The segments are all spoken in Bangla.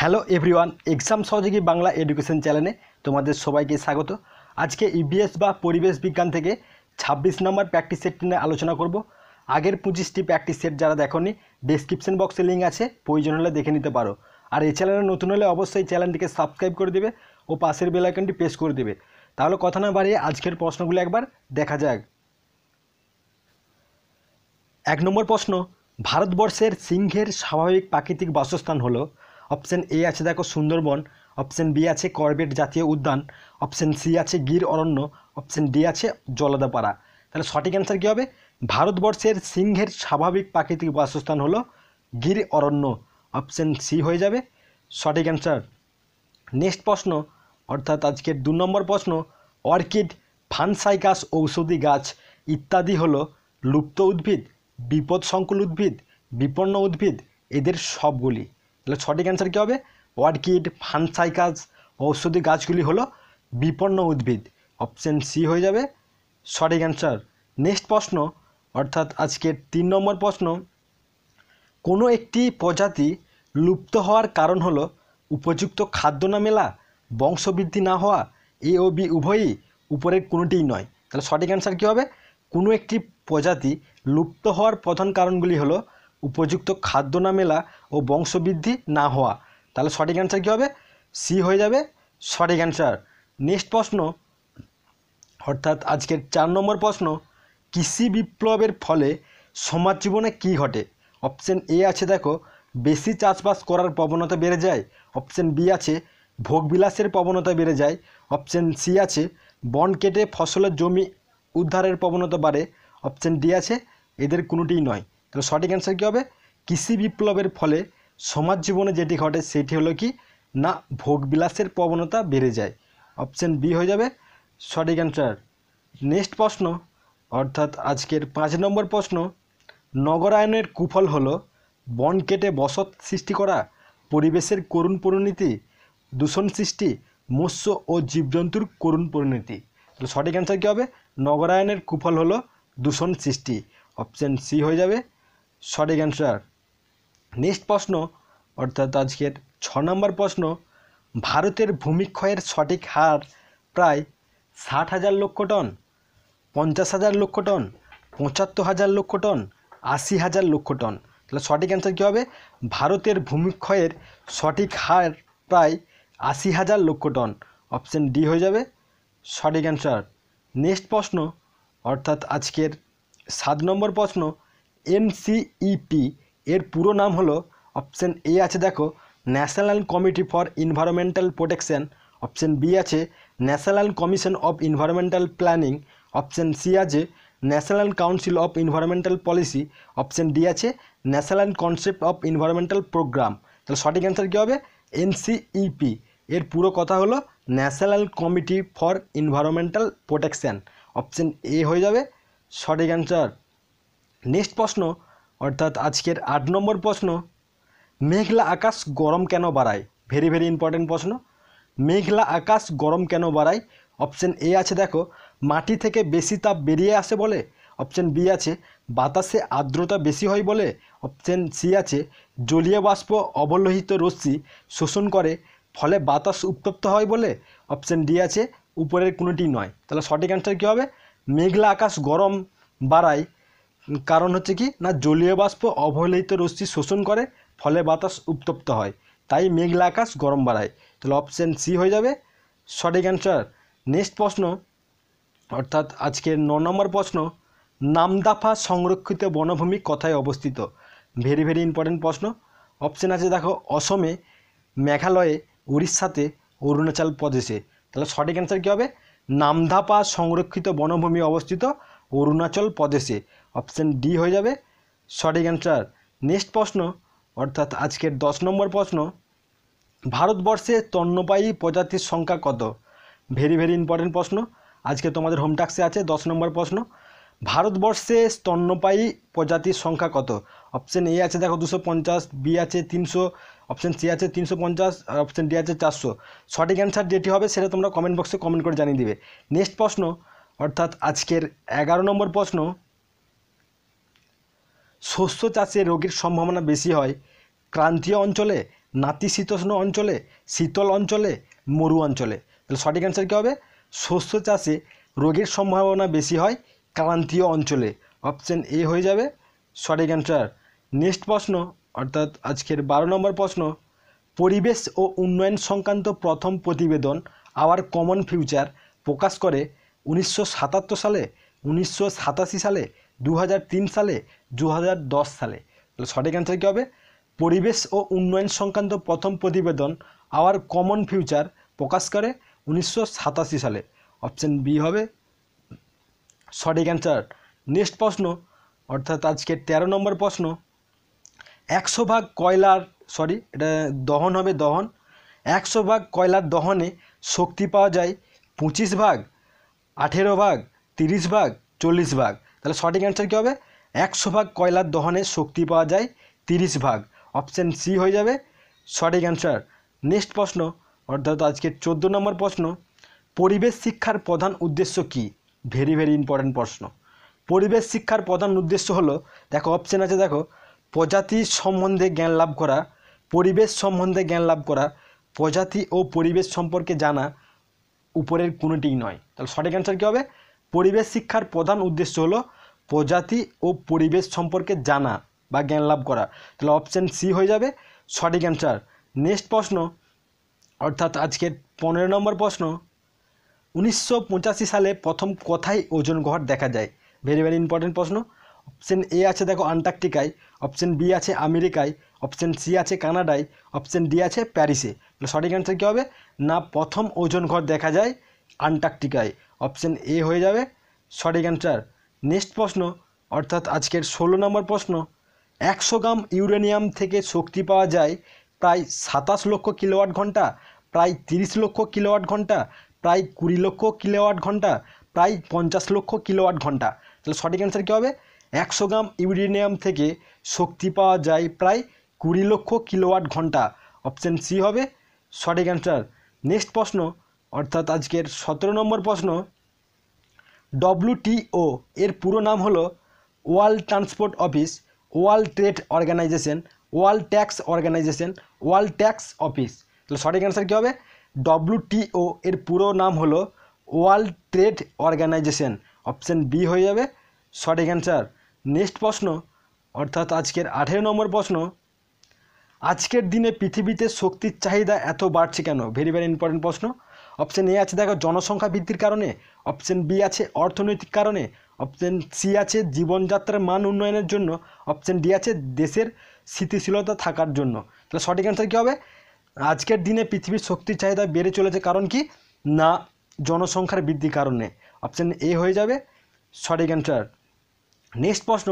হ্যালো এভরিওয়ান এক্সাম সহযোগী বাংলা এডুকেশন চ্যানেলে তোমাদের সবাইকে স্বাগত আজকে ইবিএস বা পরিবেশ বিজ্ঞান থেকে ছাব্বিশ নম্বর প্র্যাকটিস সেটটি নিয়ে আলোচনা করব আগের পঁচিশটি প্র্যাকটিস সেট যারা দেখনি ডেসক্রিপশন বক্সে লিঙ্ক আছে প্রয়োজন হলে দেখে নিতে পারো আর এই চ্যানেলে নতুন হলে অবশ্যই চ্যানেলটিকে সাবস্ক্রাইব করে দেবে ও পাশের বেলাইকনটি প্রেস করে দেবে তাহলে কথা না বাড়িয়ে আজকের প্রশ্নগুলো একবার দেখা যাক এক নম্বর প্রশ্ন ভারতবর্ষের সিংহের স্বাভাবিক প্রাকৃতিক বাসস্থান হলো অপশান এ আছে দেখো সুন্দরবন অপশান বি আছে করবেট জাতীয় উদ্যান অপশান সি আছে গির অরণ্য অপশান ডি আছে জলদাপাড়া তাহলে সঠিক অ্যান্সার কী হবে ভারতবর্ষের সিংহের স্বাভাবিক প্রাকৃতিক বাসস্থান হলো গির অরণ্য অপশান সি হয়ে যাবে সঠিক অ্যান্সার নেক্সট প্রশ্ন অর্থাৎ আজকের দু নম্বর প্রশ্ন অর্কিড ফানসাই গাছ ঔষধি গাছ ইত্যাদি হলো লুপ্ত উদ্ভিদ বিপদ সংকুল উদ্ভিদ বিপন্ন উদ্ভিদ এদের সবগুলি তাহলে সঠিক অ্যান্সার কী হবে অর্কিড ফানসাইকাস ঔষধি গাছগুলি হলো বিপন্ন উদ্ভিদ অপশান সি হয়ে যাবে সঠিক অ্যান্সার নেক্সট প্রশ্ন অর্থাৎ আজকের তিন নম্বর প্রশ্ন কোনো একটি প্রজাতি লুপ্ত হওয়ার কারণ হলো উপযুক্ত খাদ্য না মেলা বংশবৃদ্ধি না হওয়া এ ও বি উভয়ই উপরের কোনোটিই নয় তাহলে সঠিক অ্যান্সার কী হবে কোনো একটি প্রজাতি লুপ্ত হওয়ার প্রধান কারণগুলি হলো উপযুক্ত খাদ্য না মেলা ও বংশবৃদ্ধি না হওয়া তাহলে সঠিক অ্যান্সার কী হবে সি হয়ে যাবে সঠিক অ্যান্সার নেক্সট প্রশ্ন অর্থাৎ আজকের চার নম্বর প্রশ্ন কৃষি বিপ্লবের ফলে সমাজ জীবনে কী ঘটে অপশন এ আছে দেখো বেশি চাষবাস করার প্রবণতা বেড়ে যায় অপশন বি আছে ভোগবিলাসের প্রবণতা বেড়ে যায় অপশন সি আছে বন কেটে ফসলের জমি উদ্ধারের প্রবণতা বাড়ে অপশন ডি আছে এদের কোনোটিই নয় তাহলে সঠিক অ্যান্সার কী হবে কৃষি বিপ্লবের ফলে সমাজ জীবনে যেটি ঘটে সেটি হলো কি না ভোগবিলাসের প্রবণতা বেড়ে যায় অপশান বি হয়ে যাবে সঠিক অ্যান্সার নেক্সট প্রশ্ন অর্থাৎ আজকের পাঁচ নম্বর প্রশ্ন নগরায়নের কুফল হলো বন কেটে বসত সৃষ্টি করা পরিবেশের করুণ পরিণতি দূষণ সৃষ্টি মৎস্য ও জীবজন্তুর করুণ পরিণতি তাহলে সঠিক অ্যান্সার কী হবে নগরায়নের কুফল হলো দূষণ সৃষ্টি অপশান সি হয়ে যাবে সঠিক অ্যান্সার নেক্সট প্রশ্ন অর্থাৎ আজকের ছ নম্বর প্রশ্ন ভারতের ভূমিক্ষয়ের সঠিক হার প্রায় ষাট হাজার লক্ষ টন পঞ্চাশ হাজার লক্ষ টন পঁচাত্তর হাজার লক্ষ টন আশি হাজার লক্ষ টন তাহলে সঠিক অ্যান্সার কী হবে ভারতের ভূমিক্ষয়ের সঠিক হার প্রায় আশি হাজার লক্ষ টন অপশান ডি হয়ে যাবে সঠিক অ্যান্সার নেক্সট প্রশ্ন অর্থাৎ আজকের সাত নম্বর প্রশ্ন এনসিইপি এর পুরো নাম হলো অপশান এ আছে দেখো national committee for environmental protection option B আছে national commission of environmental planning option C আছে national council of environmental policy option D আছে national concept of environmental program তাহলে সঠিক অ্যান্সার কী হবে এনসিইপি এর পুরো কথা হলো national committee for environmental protection option A হয়ে যাবে সঠিক অ্যান্সার নেক্সট প্রশ্ন অর্থাৎ আজকের আট নম্বর প্রশ্ন মেঘলা আকাশ গরম কেন বাড়ায় ভেরি ভেরি ইম্পর্টেন্ট প্রশ্ন মেঘলা আকাশ গরম কেন বাড়ায় অপশন এ আছে দেখো মাটি থেকে বেশি তাপ বেরিয়ে আসে বলে অপশন বি আছে বাতাসে আর্দ্রতা বেশি হয় বলে অপশন সি আছে জলীয় বাষ্প অবলোহিত রশ্মি শোষণ করে ফলে বাতাস উত্তপ্ত হয় বলে অপশন ডি আছে উপরের কোনোটি নয় তাহলে সঠিক অ্যান্সার কী হবে মেঘলা আকাশ গরম বাড়ায় কারণ হচ্ছে কি না জলীয় বাষ্প অবহেলিত রশ্মি শোষণ করে ফলে বাতাস উত্তপ্ত হয় তাই মেঘলা আকাশ গরম বাড়ায় তাহলে অপশান সি হয়ে যাবে সঠিক অ্যান্সার নেক্সট প্রশ্ন অর্থাৎ আজকের ন নম্বর প্রশ্ন নামদাফা সংরক্ষিত বনভূমি কথায় অবস্থিত ভেরি ভেরি ইম্পর্টেন্ট প্রশ্ন অপশান আছে দেখো অসমে মেঘালয়ে উড়িষ্যাতে অরুণাচল প্রদেশে তাহলে সঠিক অ্যান্সার কী হবে নামধাপা সংরক্ষিত বনভূমি অবস্থিত অরুণাচল প্রদেশে অপশান ডি হয়ে যাবে সঠিক অ্যান্সার নেক্সট প্রশ্ন অর্থাৎ আজকের দশ নম্বর প্রশ্ন ভারতবর্ষে তন্নপায়ী প্রজাতির সংখ্যা কত ভেরি ভেরি ইম্পর্টেন্ট প্রশ্ন আজকে তোমাদের হোম টাক্সে আছে দশ নম্বর প্রশ্ন ভারতবর্ষে স্তন্যপায়ী প্রজাতির সংখ্যা কত অপশান এ আছে দেখো দুশো পঞ্চাশ বি আছে তিনশো অপশান সি আছে তিনশো পঞ্চাশ আর অপশান ডি আছে চারশো সঠিক অ্যান্সার যেটি হবে সেটা তোমরা কমেন্ট বক্সে কমেন্ট করে জানিয়ে দিবে নেক্সট প্রশ্ন অর্থাৎ আজকের এগারো নম্বর প্রশ্ন শস্য চাষে রোগের সম্ভাবনা বেশি হয় ক্রান্তীয় অঞ্চলে নাতিশীতোষ্ণ অঞ্চলে শীতল অঞ্চলে মরু অঞ্চলে তাহলে সঠিক অ্যান্সার কী হবে শস্য চাষে রোগের সম্ভাবনা বেশি হয় ক্রান্তীয় অঞ্চলে অপশান এ হয়ে যাবে সঠিক অ্যান্সার নেক্সট প্রশ্ন অর্থাৎ আজকের বারো নম্বর প্রশ্ন পরিবেশ ও উন্নয়ন সংক্রান্ত প্রথম প্রতিবেদন আওয়ার কমন ফিউচার প্রকাশ করে উনিশশো সাতাত্তর সালে উনিশশো সাতাশি সালে দু সালে দু সালে তাহলে সঠিক অ্যান্সার কী হবে পরিবেশ ও উন্নয়ন সংক্রান্ত প্রথম প্রতিবেদন আওয়ার কমন ফিউচার প্রকাশ করে উনিশশো সালে অপশান বি হবে সঠিক অ্যান্সার নেক্সট প্রশ্ন অর্থাৎ আজকে ১৩ নম্বর প্রশ্ন একশো ভাগ কয়লার সরি এটা দহন হবে দহন একশো ভাগ কয়লার দহনে শক্তি পাওয়া যায় পঁচিশ ভাগ আঠেরো ভাগ তিরিশ ভাগ চল্লিশ ভাগ তাহলে সঠিক অ্যান্সার কী হবে একশো ভাগ কয়লার দহনে শক্তি পাওয়া যায় তিরিশ ভাগ অপশান সি হয়ে যাবে সঠিক অ্যান্সার নেক্সট প্রশ্ন অর্থাৎ আজকে চোদ্দো নম্বর প্রশ্ন পরিবেশ শিক্ষার প্রধান উদ্দেশ্য কি ভেরি ভেরি ইম্পর্ট্যান্ট প্রশ্ন পরিবেশ শিক্ষার প্রধান উদ্দেশ্য হলো দেখো অপশান আছে দেখো প্রজাতি সম্বন্ধে জ্ঞান লাভ করা পরিবেশ সম্বন্ধে জ্ঞান লাভ করা প্রজাতি ও পরিবেশ সম্পর্কে জানা উপরের কোনোটিই নয় তাহলে সঠিক অ্যান্সার কী হবে পরিবেশ শিক্ষার প্রধান উদ্দেশ্য হলো প্রজাতি ও পরিবেশ সম্পর্কে জানা বা জ্ঞান লাভ করা তাহলে অপশান সি হয়ে যাবে সঠিক অ্যান্সার নেক্সট প্রশ্ন অর্থাৎ আজকের পনেরো নম্বর প্রশ্ন উনিশশো সালে প্রথম কোথায় ওজন ঘর দেখা যায় ভেরি ভেরি ইম্পর্টেন্ট প্রশ্ন অপশান এ আছে দেখো আন্টার্কটিকায় অপশান বি আছে আমেরিকায় অপশান সি আছে কানাডায় অপশান ডি আছে প্যারিসে সঠিক অ্যান্সার কী হবে না প্রথম ওজন ঘর দেখা যায় আন্টার্কটিকায় অপশান এ হয়ে যাবে সঠিক অ্যান্সার নেক্সট প্রশ্ন অর্থাৎ আজকের ষোলো নম্বর প্রশ্ন একশো গ্রাম ইউরেনিয়াম থেকে শক্তি পাওয়া যায় প্রায় সাতাশ লক্ষ কিলোওয়াট ঘন্টা প্রায় তিরিশ লক্ষ কিলোওয়াট ঘন্টা প্রায় কুড়ি লক্ষ কিলোওয়াট ঘন্টা প্রায় পঞ্চাশ লক্ষ কিলোওয়াট ঘন্টা তাহলে সঠিক অ্যান্সার কী হবে একশো গ্রাম ইউরেনিয়াম থেকে শক্তি পাওয়া যায় প্রায় কুড়ি লক্ষ কিলোওয়াট ঘন্টা অপশান সি হবে সঠিক অ্যান্সার নেক্সট প্রশ্ন অর্থাৎ আজকের সতেরো নম্বর প্রশ্ন ডব্লুটিও এর পুরো নাম হলো world transport office world trade organization world tax organization world tax office তাহলে সঠিক অ্যান্সার কী হবে ডব্লুটিও এর পুরো নাম হলো world trade organization option B হয়ে যাবে সঠিক অ্যান্সার নেক্সট প্রশ্ন অর্থাৎ আজকের আঠেরো নম্বর প্রশ্ন আজকের দিনে পৃথিবীতে শক্তির চাহিদা এত বাড়ছে কেন ভেরি ভেরি ইম্পর্টেন্ট প্রশ্ন অপশন এ আছে দেখো জনসংখ্যা বৃদ্ধির কারণে অপশন বি আছে অর্থনৈতিক কারণে অপশন সি আছে জীবনযাত্রার মান উন্নয়নের জন্য অপশন ডি আছে দেশের স্থিতিশীলতা থাকার জন্য তাহলে সঠিক অ্যান্সার কী হবে আজকের দিনে পৃথিবীর শক্তির চাহিদা বেড়ে চলেছে কারণ কি না জনসংখ্যার বৃদ্ধির কারণে অপশন এ হয়ে যাবে সঠিক অ্যান্সার নেক্সট প্রশ্ন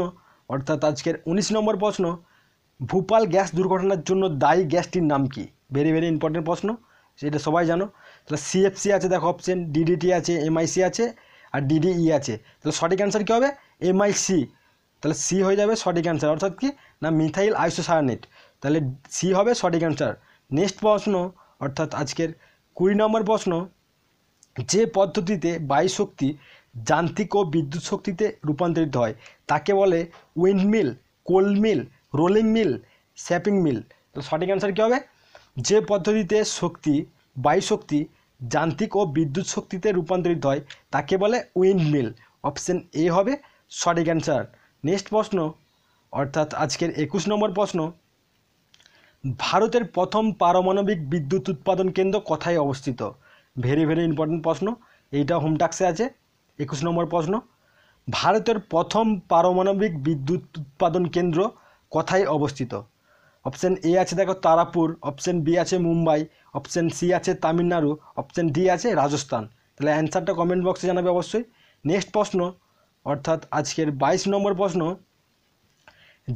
অর্থাৎ আজকের উনিশ নম্বর প্রশ্ন ভূপাল গ্যাস দুর্ঘটনার জন্য দায়ী গ্যাসটির নাম কি ভেরি ভেরি ইম্পর্টেন্ট প্রশ্ন সেটা সবাই জানো তাহলে সিএফসি আছে দেখো অপশন ডিডিটি আছে এমআইসি আছে আর ডিডিই e আছে তাহলে সঠিক অ্যান্সার কী হবে এমআইসি তাহলে সি হয়ে যাবে সঠিক অ্যান্সার অর্থাৎ কি না মিথাইল আইসোসায়ানেট তাহলে সি হবে সঠিক অ্যান্সার নেক্সট প্রশ্ন অর্থাৎ আজকের কুড়ি নম্বর প্রশ্ন যে পদ্ধতিতে বায়ু শক্তি যান্ত্রিক ও বিদ্যুৎ শক্তিতে রূপান্তরিত হয় তাকে বলে উইন্ডমিল কোল্ডমিল রোলিং মিল শ্যাপিং মিল তো সঠিক অ্যান্সার কী হবে যে পদ্ধতিতে শক্তি বায়ুশক্তি যান্ত্রিক ও বিদ্যুৎ শক্তিতে রূপান্তরিত হয় তাকে বলে উইন্ড মিল অপশান এ হবে সঠিক অ্যান্সার নেক্সট প্রশ্ন অর্থাৎ আজকের একুশ নম্বর প্রশ্ন ভারতের প্রথম পারমাণবিক বিদ্যুৎ উৎপাদন কেন্দ্র কোথায় অবস্থিত ভেরি ভেরি ইম্পর্টেন্ট প্রশ্ন এইটা হোমটাক্সে আছে একুশ নম্বর প্রশ্ন ভারতের প্রথম পারমাণবিক বিদ্যুৎ উৎপাদন কেন্দ্র কথায় অবস্থিত অপশান এ আছে দেখো তারাপুর অপশান বি আছে মুম্বাই অপশান সি আছে তামিলনাড়ু অপশান ডি আছে রাজস্থান তাহলে অ্যান্সারটা কমেন্ট বক্সে জানাবে অবশ্যই নেক্সট প্রশ্ন অর্থাৎ আজকের বাইশ নম্বর প্রশ্ন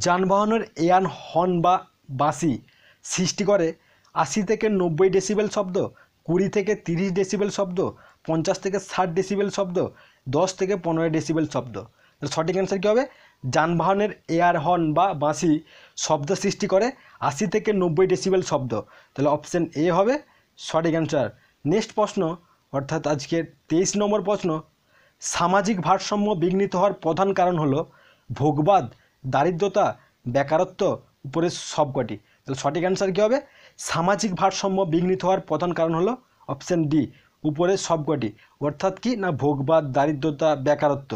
যানবাহনের এয়ান হর্ন বা বাসি সৃষ্টি করে আশি থেকে নব্বই ডেসিবেল শব্দ কুড়ি থেকে তিরিশ ডেসিবেল শব্দ পঞ্চাশ থেকে ষাট ডেসিবেল শব্দ দশ থেকে পনেরো ডেসিবেল শব্দ সঠিক অ্যান্সার কী হবে যানবাহনের এয়ার হর্ন বা বাঁশি শব্দ সৃষ্টি করে আশি থেকে নব্বই ডেসিবেল শব্দ তাহলে অপশান এ হবে সঠিক অ্যান্সার নেক্সট প্রশ্ন অর্থাৎ আজকের তেইশ নম্বর প্রশ্ন সামাজিক ভারসাম্য বিঘ্নিত হওয়ার প্রধান কারণ হলো ভোগবাদ দারিদ্রতা বেকারত্ব উপরের সবকটি তাহলে সঠিক অ্যান্সার কী হবে সামাজিক ভারসাম্য বিঘ্নিত হওয়ার প্রধান কারণ হলো অপশান ডি উপরের সবকটি অর্থাৎ কি না ভোগবাদ দারিদ্রতা বেকারত্ব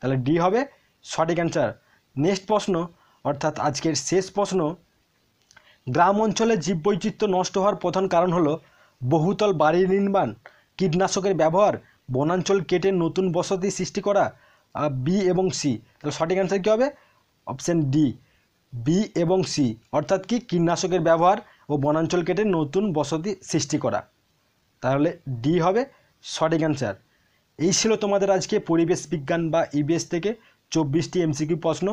তাহলে ডি হবে সঠিক অ্যান্সার নেক্সট প্রশ্ন অর্থাৎ আজকের শেষ প্রশ্ন গ্রাম অঞ্চলে জীববৈচিত্র্য নষ্ট হওয়ার প্রধান কারণ হলো বহুতল বাড়ি নির্মাণ কীটনাশকের ব্যবহার বনাঞ্চল কেটে নতুন বসতি সৃষ্টি করা বি এবং সি তাহলে সঠিক অ্যান্সার কী হবে অপশান ডি বি এবং সি অর্থাৎ কি কীটনাশকের ব্যবহার ও বনাঞ্চল কেটে নতুন বসতি সৃষ্টি করা তাহলে ডি হবে সঠিক অ্যান্সার এই ছিল তোমাদের আজকে পরিবেশ বিজ্ঞান বা ইবিএস e থেকে চব্বিশটি এমসিকিউ প্রশ্ন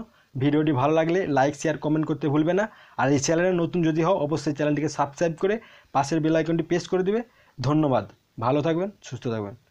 ভিডিওটি ভালো লাগলে লাইক শেয়ার কমেন্ট করতে ভুলবে না আর এই চ্যানেলে নতুন যদি হও অবশ্যই চ্যানেলটিকে সাবস্ক্রাইব করে পাশের বেল আইকনটি প্রেস করে দিবে ধন্যবাদ ভালো থাকবেন সুস্থ থাকবেন